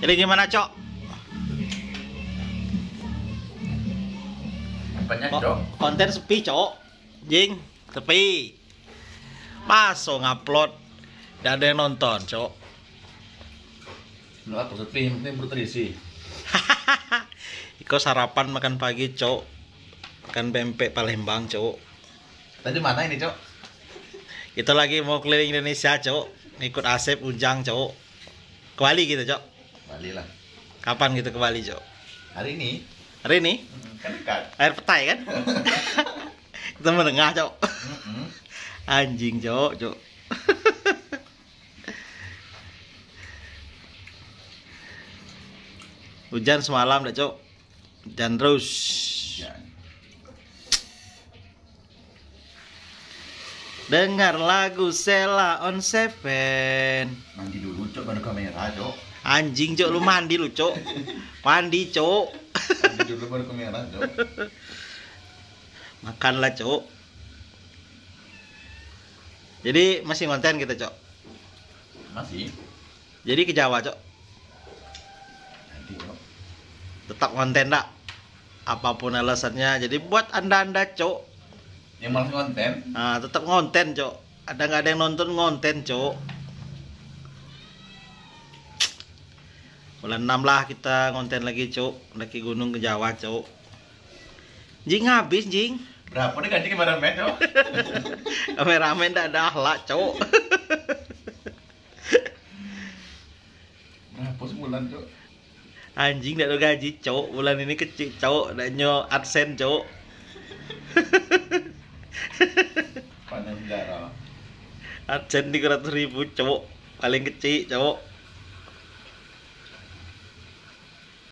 Jadi gimana, Cok? Banyak, Cok. Konten sepi, Cok. Jing, sepi. Masuk ngupload. dan ada yang nonton, Cok. Nggak, sepi, mungkin perut terisi. Iko sarapan makan pagi, Cok. Makan pempek Palembang, Cok. Tadi mana ini, Cok? Kita lagi mau keliling Indonesia, Cok. Ikut Asep Unjang, Cok. Kembali gitu, Cok. Bali lah kapan gitu ke Bali Jo hari ini hari ini kan dekat air petai kan kita menengah Jo anjing Jo Jo hujan semalam dah Jo hujan terus hujan. Dengar lagu Sela on Seven. Mandi dulu, Cok, baru kamera, Cok. Anjing, Cok, lu mandi lu, Cok. Mandi, Cok. Mandi dulu baru kamera, Cok. Makanlah, Cok. Jadi masih konten kita, Cok. Masih. Jadi ke Jawa, Cok. Nanti, Cok. Tetap konten, dak. Apapun alasannya. Jadi buat Anda-anda, Cok yang malas konten nah, tetap ngonten cok ada nggak ada yang nonton ngonten cok bulan 6 lah kita ngonten lagi cok lagi gunung ke Jawa cok jing habis jing berapa nih gaji kameramen cok kameramen dah ada lah cok nah, berapa sebulan cok anjing tidak ada gaji cok bulan ini kecil cok dan nyok adsen cok panas darah Arjen 300 ribu cowok paling kecil cowok